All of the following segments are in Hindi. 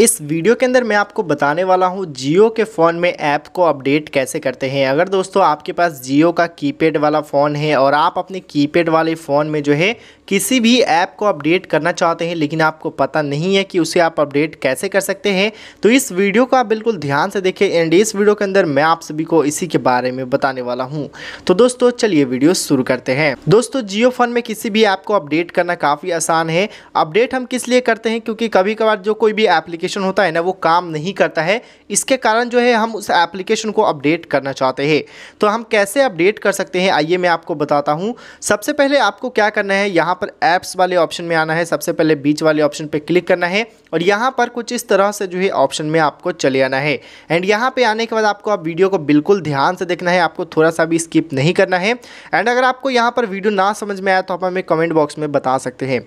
इस वीडियो के अंदर मैं आपको बताने वाला हूँ जियो के फ़ोन में ऐप को अपडेट कैसे करते हैं अगर दोस्तों आपके पास जियो का कीपैड वाला फ़ोन है और आप अपने कीपैड वाले फ़ोन में जो है किसी भी ऐप को अपडेट करना चाहते हैं लेकिन आपको पता नहीं है कि उसे आप अपडेट कैसे कर सकते हैं तो इस वीडियो को आप बिल्कुल ध्यान से देखें एंड इस वीडियो के अंदर मैं आप सभी को इसी के बारे में बताने वाला हूँ तो दोस्तों चलिए वीडियो शुरू करते हैं दोस्तों जियो फ़ोन में किसी भी ऐप को अपडेट करना काफ़ी आसान है अपडेट हम किस लिए करते हैं क्योंकि कभी कभार जो कोई भी एप्लीकेशन एप्लीकेशन होता है ना वो काम नहीं करता है इसके कारण जो है हम उस एप्लीकेशन को अपडेट करना चाहते हैं तो हम कैसे अपडेट कर सकते हैं आइए मैं आपको बताता हूँ सबसे पहले आपको क्या करना है यहाँ पर ऐप्स वाले ऑप्शन में आना है सबसे पहले बीच वाले ऑप्शन पर क्लिक करना है और यहाँ पर कुछ इस तरह से जो है ऑप्शन में आपको चले आना है एंड यहाँ पर आने के बाद आपको आप वीडियो को बिल्कुल ध्यान से देखना है आपको थोड़ा सा भी स्किप नहीं करना है एंड अगर आपको यहाँ पर वीडियो ना समझ में आया तो आप हमें कमेंट बॉक्स में बता सकते हैं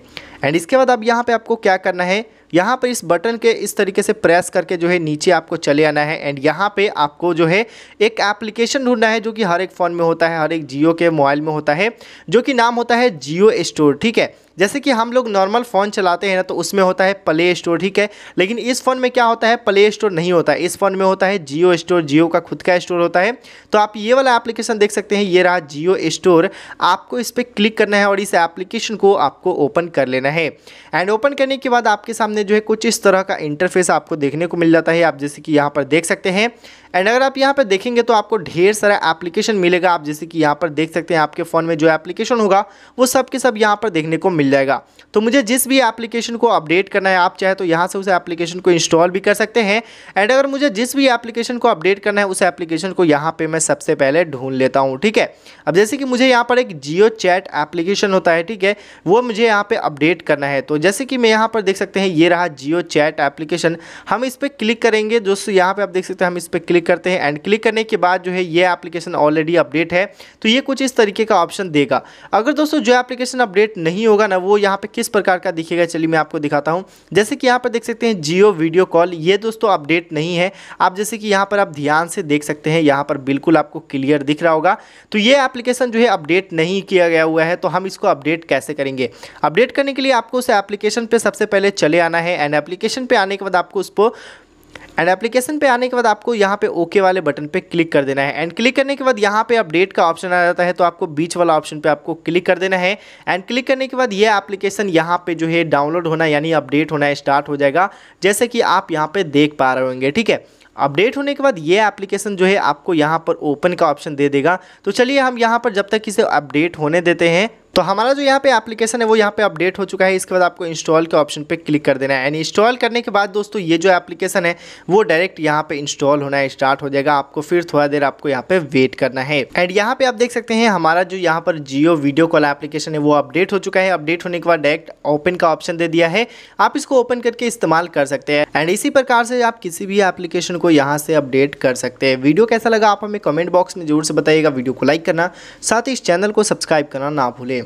एंड इसके बाद अब यहाँ पे आपको क्या करना है यहाँ पर इस बटन के इस तरीके से प्रेस करके जो है नीचे आपको चले आना है एंड यहाँ पे आपको जो है एक एप्लीकेशन ढूंढना है जो कि हर एक फ़ोन में होता है हर एक जियो के मोबाइल में होता है जो कि नाम होता है जियो स्टोर ठीक है जैसे कि हम लोग नॉर्मल फ़ोन चलाते हैं ना तो उसमें होता है प्ले स्टोर ठीक है लेकिन इस फ़ोन में क्या होता है प्ले स्टोर नहीं होता है इस फ़ोन में होता है जियो स्टोर जियो का खुद का स्टोर होता है तो आप ये वाला एप्लीकेशन देख सकते हैं ये रहा जियो स्टोर आपको इस पर क्लिक करना है और इस एप्लीकेशन को आपको ओपन कर लेना है एंड ओपन करने के बाद आपके सामने में जो है कुछ इस तरह का इंटरफेस आपको देखने को मिल जाता है आप जैसे कि यहाँ पर देख सकते हैं एंड अगर आप यहाँ पर देखेंगे तो आपको ढेर सारा एप्लीकेशन मिलेगा आप जैसे कि यहाँ पर देख सकते हैं आपके फ़ोन में जो एप्लीकेशन होगा वो सब के सब यहाँ पर देखने को मिल जाएगा तो मुझे जिस भी एप्लीकेशन को अपडेट करना है आप चाहे तो यहाँ से उस एप्लीकेशन को इंस्टॉल भी कर सकते हैं एंड अगर मुझे जिस भी एप्लीकेशन को अपडेट करना है उस एप्लीकेशन को यहाँ पर मैं सबसे पहले ढूंढ लेता हूँ ठीक है अब जैसे कि मुझे यहाँ पर एक जियो चैट एप्लीकेशन होता है ठीक है वो मुझे यहाँ पर अपडेट करना है तो जैसे कि मैं यहाँ पर देख सकते हैं ये रहा जियो चैट एप्लीकेशन हम इस पर क्लिक करेंगे दोस्तों यहाँ पे आप देख सकते हैं हम इस पर क्लिक करते हैं एंड क्लिक करने के बाद जो है ये एप्लीकेशन ऑलरेडी अपडेट है तो ये कुछ इस तरीके का ऑप्शन देगा अगर दोस्तों जो एप्लीकेशन अपडेट नहीं होगा ना वो यहाँ पर किस प्रकार का दिखेगा चलिए मैं आपको दिखाता हूँ जैसे कि यहाँ पर देख सकते हैं जियो वीडियो कॉल ये दोस्तों अपडेट नहीं है आप जैसे कि यहाँ पर आप ध्यान से देख सकते हैं यहाँ पर बिल्कुल आपको क्लियर दिख रहा होगा तो ये एप्लीकेशन जो है अपडेट नहीं किया गया हुआ है तो हम इसको अपडेट कैसे करेंगे अपडेट करने के लिए आपको उस एप्लीकेशन पे सबसे पहले चले आना करना है एंड एप्लीकेशन पे आने के बाद आपको उसको एंड एप्लीकेशन पे आने के बाद आपको यहाँ पे ओके okay वाले बटन पे क्लिक कर देना है एंड क्लिक करने के बाद यहाँ पे अपडेट का ऑप्शन आ जाता है तो आपको बीच वाला ऑप्शन पे आपको क्लिक कर देना है एंड क्लिक करने के बाद ये एप्लीकेशन यहाँ पे जो है डाउनलोड होना यानी अपडेट होना स्टार्ट हो जाएगा जैसे कि आप यहाँ पर देख पा रहे होंगे ठीक है अपडेट होने के बाद ये एप्लीकेशन जो है आपको यहाँ पर ओपन का ऑप्शन दे देगा तो चलिए हम यहाँ पर जब तक इसे अपडेट होने देते हैं तो हमारा जो यहाँ पे एप्लीकेशन है वो यहाँ पे अपडेट हो चुका है इसके बाद आपको इंस्टॉल के ऑप्शन पे क्लिक कर देना है एंड इंस्टॉल करने के बाद दोस्तों ये जो एप्लीकेशन है वो डायरेक्ट यहाँ पे इंस्टॉल होना है स्टार्ट हो जाएगा आपको फिर थोड़ा देर आपको यहाँ पे वेट करना है एंड यहाँ पे आप देख सकते हैं हमारा जो यहाँ पर जियो वीडियो कॉल एप्लीकेशन है वो अपडेट हो चुका है अपडेट होने के बाद डायरेक्ट ओपन का ऑप्शन दे दिया है आप इसको ओपन करके इस्तेमाल कर सकते हैं एंड इसी प्रकार से आप किसी भी एप्लीकेशन को यहाँ से अपडेट कर सकते हैं वीडियो कैसा लगा आप हमें कमेंट बॉक्स में जरूर से बताइएगा वीडियो को लाइक करना साथ ही इस चैनल को सब्सक्राइब करना ना भूलें